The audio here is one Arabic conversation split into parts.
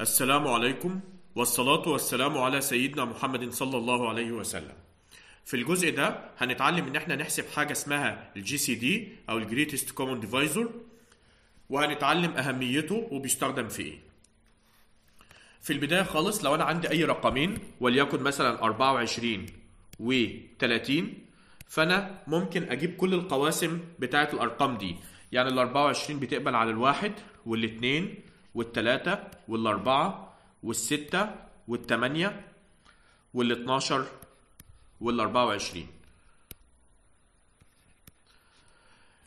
السلام عليكم والصلاة والسلام على سيدنا محمد صلى الله عليه وسلم في الجزء ده هنتعلم ان احنا نحسب حاجة اسمها الجي سي دي او الجريتست كومن ديفايزور وهنتعلم اهميته وبيستخدم في ايه في البداية خالص لو انا عندي اي رقمين وليكن مثلا 24 و 30 فانا ممكن اجيب كل القواسم بتاعت الارقام دي يعني ال 24 بتقبل على الواحد والاثنين والتلاتة والأربعة والستة والتمانية والاتناشر والأربعة وعشرين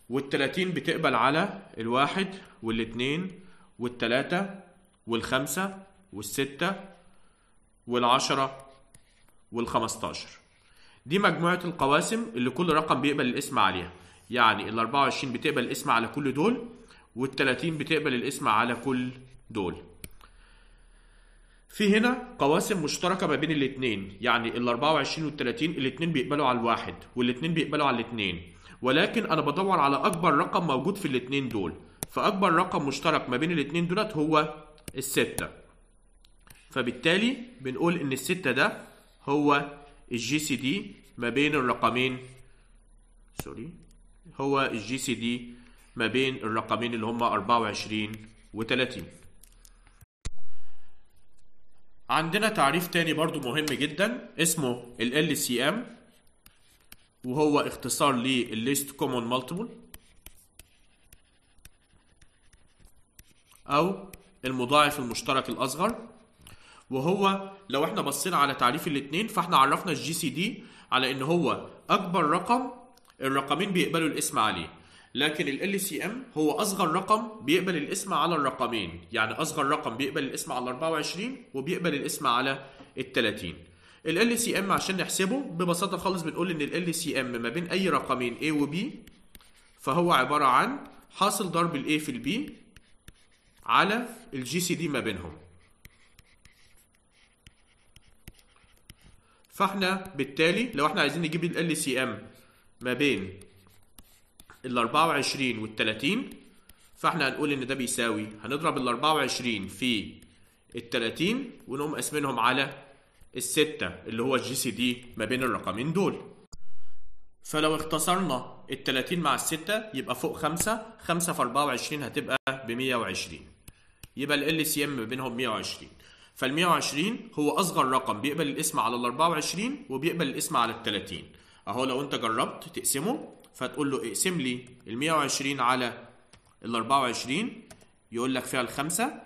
والتلاتين بتقبل على الواحد والاتنين والتلاتة والخمسة والستة والعشرة والخمستاشر دي مجموعة القواسم اللي كل رقم بيقبل الاسم عليها يعني ال 24 بتقبل الاسم على كل دول وال30 بتقبل الاسم على كل دول في هنا قواسم مشتركة ما بين الاثنين يعني ال 24 وال 30 الاثنين بيقبلوا على الواحد والاثنين بيقبلوا على الاثنين ولكن انا بدور على اكبر رقم موجود في الاثنين دول فاكبر رقم مشترك ما بين الاثنين دولت هو الستة فبالتالي بنقول ان الستة ده هو الجي سي دي ما بين الرقمين سوري هو الجي سي دي ما بين الرقمين اللي هم 24 و 30 عندنا تعريف تاني برضو مهم جدا اسمه ال LCM وهو اختصار List Common Multiple او المضاعف المشترك الاصغر وهو لو احنا بصينا على تعريف الاثنين فاحنا عرفنا الجي سي دي على ان هو اكبر رقم الرقمين بيقبلوا الاسم عليه لكن ال سي ام هو اصغر رقم بيقبل القسمه على الرقمين يعني اصغر رقم بيقبل القسمه على 24 وبيقبل القسمه على ال 30 ال سي ام عشان نحسبه ببساطه خالص بنقول ان ال سي ام ما بين اي رقمين A و B فهو عباره عن حاصل ضرب ال A في ال B على الجي سي دي ما بينهم فاحنا بالتالي لو احنا عايزين نجيب ال سي ام ما بين ال 24 وال 30 فاحنا هنقول ان ده بيساوي هنضرب ال 24 في ال 30 ونقوم قاسمينهم على ال 6 اللي هو الجي سي دي ما بين الرقمين دول فلو اختصرنا ال 30 مع ال 6 يبقى فوق 5 5 في 24 هتبقى ب 120 يبقى ال سي ام بينهم 120 فال 120 هو اصغر رقم بيقبل القسمة على ال 24 وبيقبل القسمة على ال 30 اهو لو انت جربت تقسمه فتقول له اقسم لي ال 120 على ال 24 يقول لك فيها الخمسه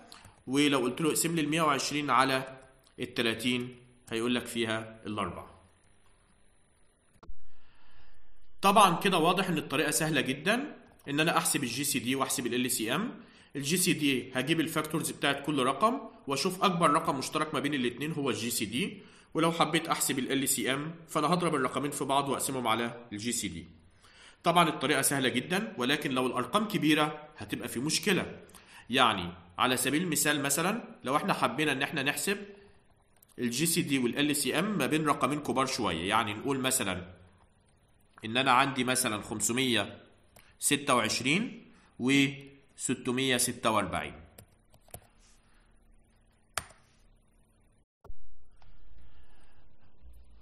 ولو قلت له اقسم لي ال 120 على ال 30 هيقول لك فيها الاربعه. طبعا كده واضح ان الطريقه سهله جدا ان انا احسب الجي سي دي واحسب ال سي ام الجي سي دي هجيب الفاكتورز بتاعت كل رقم واشوف اكبر رقم مشترك ما بين الاثنين هو الجي سي دي ولو حبيت احسب ال سي ام فانا هضرب الرقمين في بعض واقسمهم على الجي سي دي طبعا الطريقة سهلة جدا ولكن لو الأرقام كبيرة هتبقى في مشكلة يعني على سبيل المثال مثلا لو احنا حبينا ان احنا نحسب الجي سي دي والال سي ام ما بين رقمين كبار شوية يعني نقول مثلا ان انا عندي مثلا 526 و 646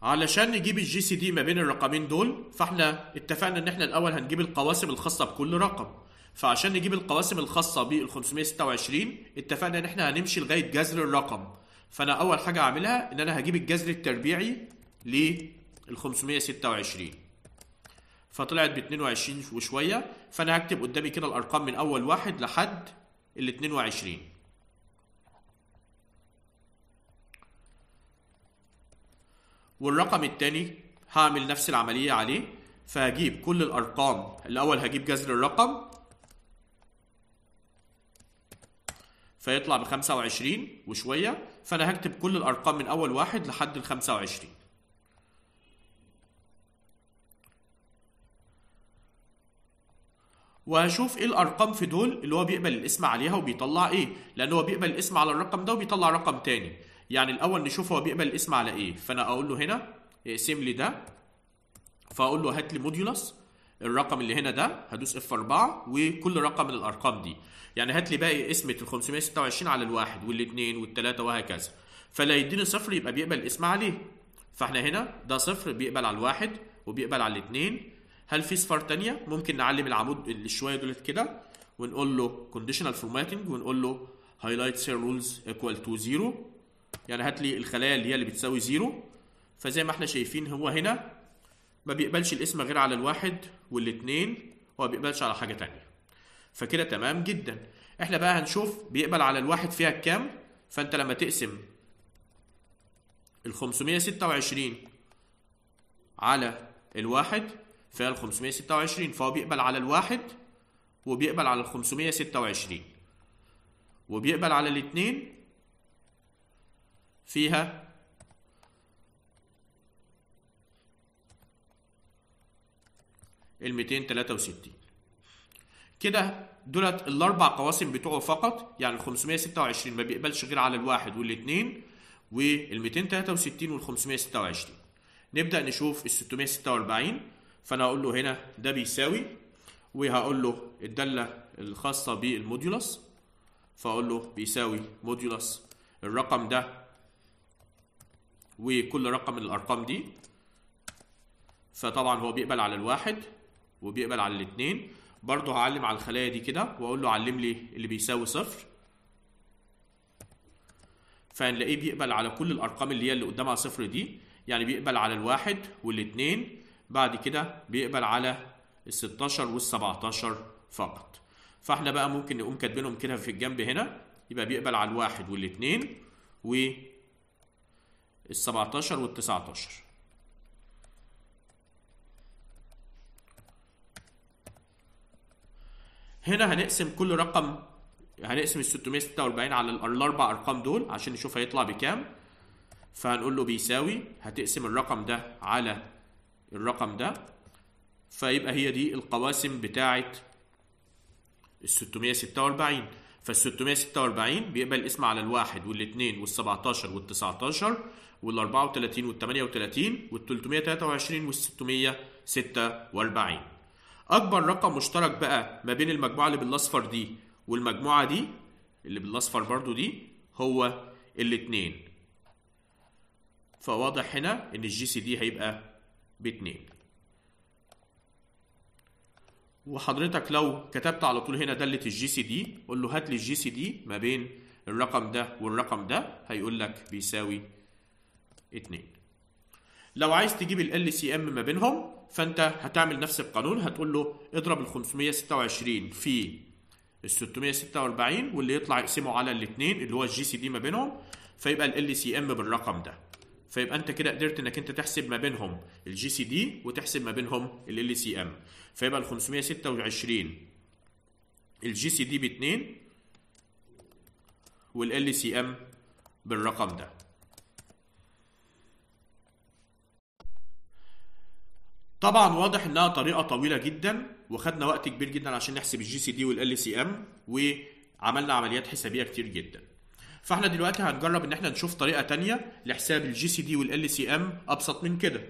علشان نجيب الجي سي دي ما بين الرقمين دول فاحنا اتفقنا ان احنا الاول هنجيب القواسم الخاصه بكل رقم فعشان نجيب القواسم الخاصه بال 526 اتفقنا ان احنا هنمشي لغايه جذر الرقم فانا اول حاجه هعملها ان انا هجيب الجذر التربيعي لل 526 فطلعت ب 22 وشويه فانا هكتب قدامي كده الارقام من اول واحد لحد ال 22 والرقم الثاني هعمل نفس العملية عليه فهجيب كل الأرقام الأول هجيب جذر الرقم فيطلع بخمسة وعشرين وشوية فأنا هكتب كل الأرقام من أول واحد لحد الخمسة وعشرين وهشوف ايه الارقام في دول اللي هو بيقبل الاسم عليها وبيطلع ايه لان هو بيقبل الاسم على الرقم ده وبيطلع رقم تاني يعني الاول نشوف هو بيقبل الاسم على ايه فانا اقول له هنا اقسم لي ده فاقول له هات لي موديولس الرقم اللي هنا ده هدوس اف 4 وكل رقم من الارقام دي يعني هات لي باقي قسمه ال 526 على الواحد والاثنين والثلاثه وهكذا فلا يديني صفر يبقى بيقبل الاسم عليه فاحنا هنا ده صفر بيقبل على الواحد وبيقبل على الاثنين هل في صفار تانية ممكن نعلم العمود اللي شويه دولت كده ونقول له conditional formatting ونقول له highlight cell rules equal to زيرو يعني هات لي الخلايا اللي هي اللي بتساوي زيرو فزي ما احنا شايفين هو هنا ما بيقبلش القسمه غير على الواحد والاثنين هو ما بيقبلش على حاجه تانية فكده تمام جدا احنا بقى هنشوف بيقبل على الواحد فيها الكام فانت لما تقسم ال 526 على الواحد فيها ال 526 فهو بيقبل على الواحد وبيقبل على ال 526 وبيقبل على الاثنين فيها ال 263 كده دولت الاربع قواسم بتوعه فقط يعني ال 526 ما بيقبلش غير على الواحد والاثنين وال 263 وال 526 نبدا نشوف ال 646 فانا هقول له هنا ده بيساوي وهقول له الداله الخاصه بالموديولس فاقول له بيساوي موديولس الرقم ده وكل رقم من الارقام دي فطبعا هو بيقبل على الواحد وبيقبل على الاثنين برضه هعلم على الخلايا دي كده واقول له علم لي اللي بيساوي صفر فهنلاقيه بيقبل على كل الارقام اللي هي اللي قدامها صفر دي يعني بيقبل على الواحد والاثنين بعد كده بيقبل على ال 16 وال 17 فقط فاحنا بقى ممكن نقوم كاتبينهم كده في الجنب هنا يبقى بيقبل على الواحد والاثنين و ال 17 وال 19 هنا هنقسم كل رقم هنقسم ال 646 على الاربع ارقام دول عشان نشوف هيطلع بكام فهنقول له بيساوي هتقسم الرقم ده على الرقم ده فيبقى هي دي القواسم بتاعه ال 646 فال 646 بيقبل اسم على الواحد والاثنين وال 17 وال 19 وال 34 وال 38 وال 323 وال 646 اكبر رقم مشترك بقى ما بين المجموعه اللي بالاصفر دي والمجموعه دي اللي بالاصفر برضو دي هو الاثنين فواضح هنا ان الجي سي دي هيبقى باتنين وحضرتك لو كتبت على طول هنا داله الجي سي دي قول له هات لي الجي سي دي ما بين الرقم ده والرقم ده هيقول لك بيساوي 2 لو عايز تجيب ال سي ام ما بينهم فانت هتعمل نفس القانون هتقول له اضرب ال 526 في ال 646 واللي يطلع اقسمه على الاثنين اللي هو الجي سي دي ما بينهم فيبقى ال سي ام بالرقم ده فيبقى انت كده قدرت انك انت تحسب ما بينهم الجي سي دي وتحسب ما بينهم ال سي ام فيبقى ال 526 الجي سي دي ب 2 ال سي ام بالرقم ده طبعا واضح انها طريقه طويله جدا وخدنا وقت كبير جدا عشان نحسب الجي سي دي والال سي ام وعملنا عمليات حسابيه كتير جدا فاحنا دلوقتي هنجرب ان احنا نشوف طريقه تانية لحساب الجي سي دي والال سي ام ابسط من كده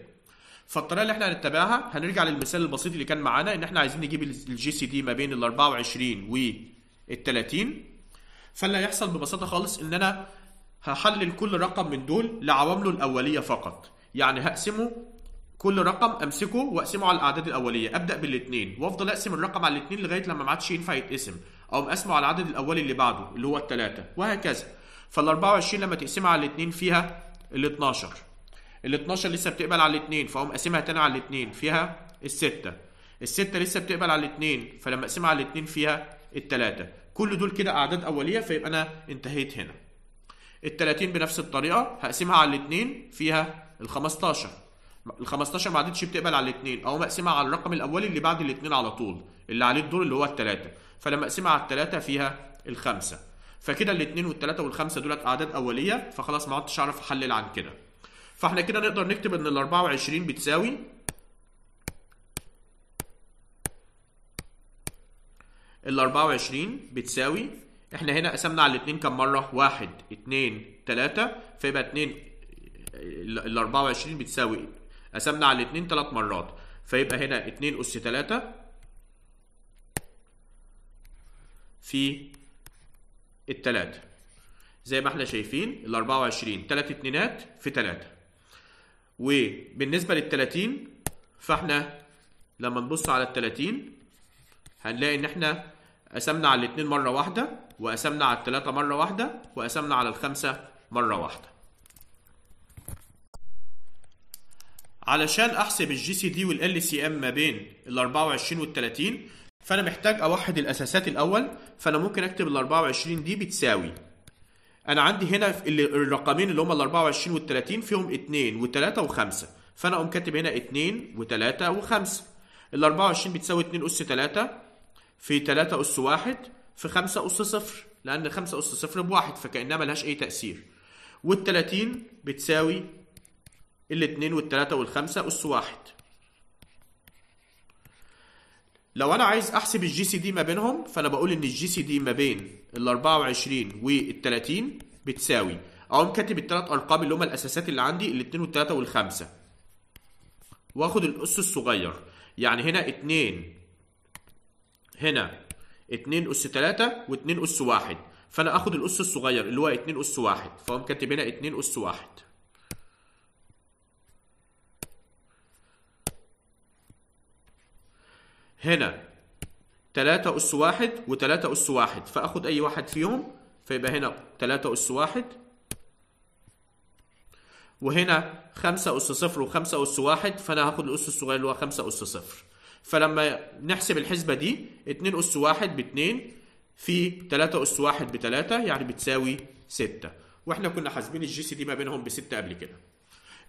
فالطريقه اللي احنا هنتبعها هنرجع للمثال البسيط اللي كان معانا ان احنا عايزين نجيب الجي سي دي ما بين ال 24 وال 30 فاللي هيحصل ببساطه خالص ان انا هحلل كل رقم من دول لعوامله الاوليه فقط يعني هقسمه كل رقم امسكه واقسمه على الاعداد الاوليه ابدا بالاثنين وافضل اقسم الرقم على الاثنين لغايه لما ما عادش ينفع يتقسم او مقسمه على العدد الاولي اللي بعده اللي هو الثلاثه وهكذا فال 24 لما تقسمها على الاثنين فيها ال 12 ال 12 لسه بتقبل على الاثنين فاقوم قاسمها تاني على الاثنين فيها الستة الستة لسه بتقبل على الاثنين فلما اقسمها على الاثنين فيها 3 كل دول كده اعداد اولية فيبقى انا انتهيت هنا ال 30 بنفس الطريقة هقسمها على الاثنين فيها ال 15 ال 15 ما عادتش بتقبل على الاثنين اقوم اقسمها على الرقم الاولي اللي بعد الاثنين على طول اللي عليه الدور اللي هو 3 فلما اقسمها على 3 فيها الخمسة فكده الاثنين والثلاثه والخمسه دولت اعداد اوليه فخلاص ما عدتش اعرف احلل عن كده فاحنا كده نقدر نكتب ان الـ 24 بتساوي الـ 24 بتساوي احنا هنا قسمنا على الاثنين كم مره؟ واحد اثنين ثلاثه فيبقى اثنين الـ 24 بتساوي قسمنا على الاثنين ثلاث مرات فيبقى هنا اثنين اس ثلاثة في الثلاثة زي ما احنا شايفين ال 24 ثلاث اتنينات في ثلاثة وبالنسبة لل 30 فاحنا لما نبص على ال 30 هنلاقي ان احنا قسمنا على الاتنين مرة واحدة وقسمنا على الثلاثة مرة واحدة وقسمنا على الخمسة مرة واحدة علشان احسب الجي سي دي والال سي ام ما بين ال 24 وال 30 فانا محتاج اوحد الاساسات الاول فانا ممكن اكتب ال 24 دي بتساوي انا عندي هنا الرقمين اللي هم ال 24 وال 30 فيهم 2 و3 و5 فانا اقوم كاتب هنا 2 و3 و5 ال 24 بتساوي 2 اس 3 في 3 اس 1 في 5 اس 0 لان 5 اس 0 ب 1 فكانها ملهاش اي تاثير وال 30 بتساوي ال 2 وال 3 وال 5 اس 1 لو انا عايز احسب الجي سي دي ما بينهم فانا بقول ان الجي سي دي ما بين ال 24 وال 30 بتساوي اقوم كاتب الثلاث ارقام اللي هم الاساسات اللي عندي الاثنين والثلاثه والخمسه واخد الاس الصغير يعني هنا 2 هنا 2 اس 3 و2 اس 1 فانا اخد الاس الصغير اللي هو 2 اس 1 فاقوم كاتب هنا 2 اس 1 هنا 3 أس 1 و3 أس 1 فأخذ أي واحد فيهم فيبقى هنا 3 أس 1 وهنا 5 أس 0 و5 أس 1 فأنا هاخد الأس الصغير اللي هو 5 أس 0 فلما نحسب الحسبة دي 2 أس 1 ب 2 في 3 أس 1 ب 3 يعني بتساوي 6 واحنا كنا حاسبين الجي سي دي ما بينهم ب 6 قبل كده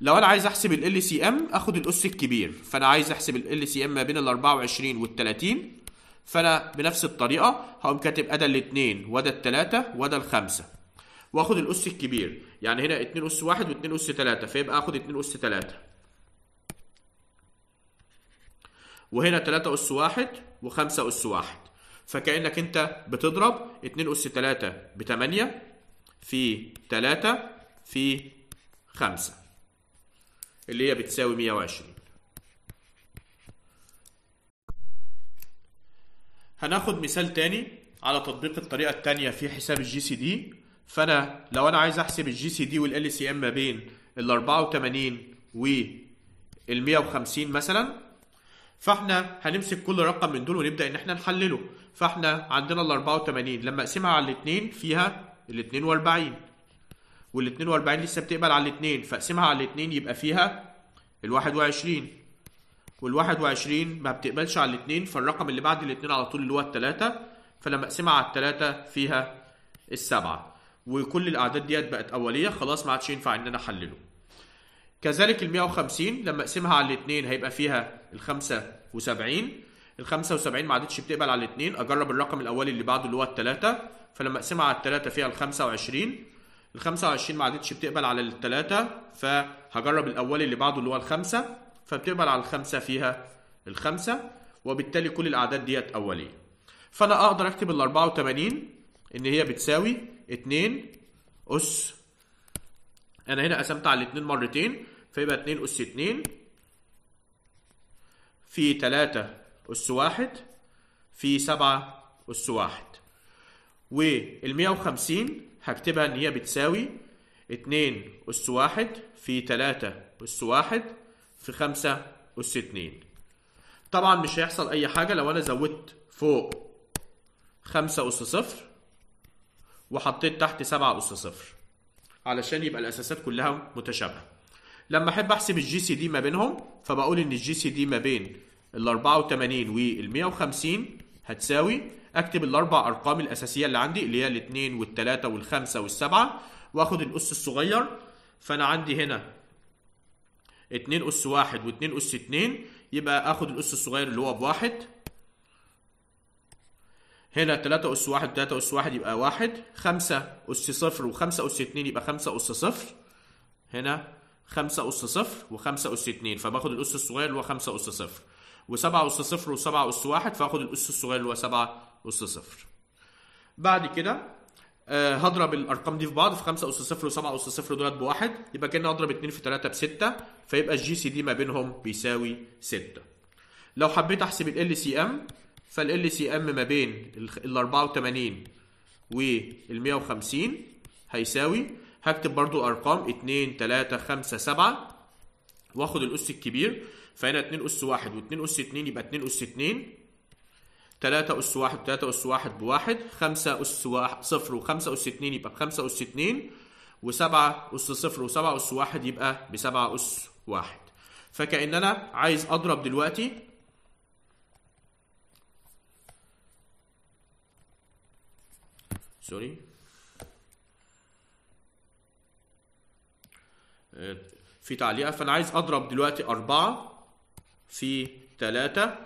لو انا عايز احسب ال سي ام اخد الاس الكبير فانا عايز احسب ال سي ام ما بين ال 24 وال 30 فانا بنفس الطريقه هقوم كاتب ادى الاثنين وادى الثلاثه وادى الخمسه واخد الاس الكبير يعني هنا 2 اس 1 و2 اس 3 فيبقى اخد 2 اس 3 وهنا 3 اس 1 و5 اس 1 فكانك انت بتضرب 2 اس 3 ب 8 في 3 في 5 اللي هي بتساوي 120 هناخد مثال تاني على تطبيق الطريقة التانية في حساب الجي سي دي فأنا لو أنا عايز أحسب الجي سي دي والال سي ام ما بين ال 84 و ال 150 مثلا فاحنا هنمسك كل رقم من دول ونبدا ان احنا نحلله فاحنا عندنا ال 84 لما اقسمها على الاتنين فيها ال 42 وال 42 لسه بتقبل على الاثنين فاقسمها على الاثنين يبقى فيها ال 21 وال 21 ما بتقبلش على الاثنين فالرقم اللي بعد الاثنين على طول اللي هو الثلاثة فلما اقسمها على الثلاثة فيها السبعة وكل الاعداد ديت بقت اولية خلاص ما عادش ينفع ان انا احلله كذلك ال 150 لما اقسمها على الاثنين هيبقى فيها ال 75 ال 75 ما عادتش بتقبل على الاثنين اجرب الرقم الاولي اللي بعده اللي هو الثلاثة فلما اقسمها على الثلاثة فيها ال 25 ال 25 ما عادتش بتقبل على الثلاثه فهجرب الاول اللي بعده اللي هو الخمسه فبتقبل على الخمسه فيها الخمسه وبالتالي كل الاعداد ديت اوليه فانا اقدر اكتب ال 84 ان هي بتساوي 2 اس انا هنا قسمت على الاثنين مرتين فيبقى 2 اس 2 في 3 اس 1 في 7 اس 1 وال 150 هكتبها ان هي بتساوي اتنين اس واحد في تلاتة اس واحد في خمسة اس اتنين طبعا مش هيحصل اي حاجة لو انا زودت فوق خمسة اس صفر وحطيت تحت سبعة اس صفر علشان يبقى الاساسات كلها متشابهة لما احب احسب الجي سي دي ما بينهم فبقول ان الجي سي دي ما بين ال 84 وال 150 هتساوي اكتب الاربع ارقام الاساسيه اللي عندي اللي هي الاثنين والثلاثه والخمسه والسبعه واخد الاس الصغير فانا عندي هنا 2 اس 1 و2 اس 2 يبقى اخد الاس الصغير اللي هو بواحد هنا 3 اس 1 3 اس 1 يبقى 1 5 اس 0 و5 اس 2 يبقى 5 اس 0 هنا 5 اس 0 و5 اس 2 فباخد الاس الصغير اللي هو 5 اس 0 و7 اس 0 و7 اس 1 فاخد الاس الصغير اللي هو 7 أس صفر بعد كده آه هضرب الارقام دي في بعض في 5 اس صفر و7 اس صفر دولت بواحد يبقى كاني اضرب 2 في 3 ب 6 فيبقى الجي سي دي ما بينهم بيساوي 6 لو حبيت احسب ال سي ام فال سي ام ما بين ال 84 وال 150 هيساوي هكتب برضو ارقام 2 3 5 7 واخد الاس الكبير فهنا 2 اس 1 و2 اس 2 يبقى 2 اس 2 3 اس 1 3 اس 1 ب 1 5 اس 1 0 و5 اس 2 يبقى ب 5 اس 2 و7 اس 0 و7 اس 1 يبقى ب 7 اس 1 فكان انا عايز اضرب دلوقتي سوري آه، في تعليقه فانا عايز اضرب دلوقتي 4 في 3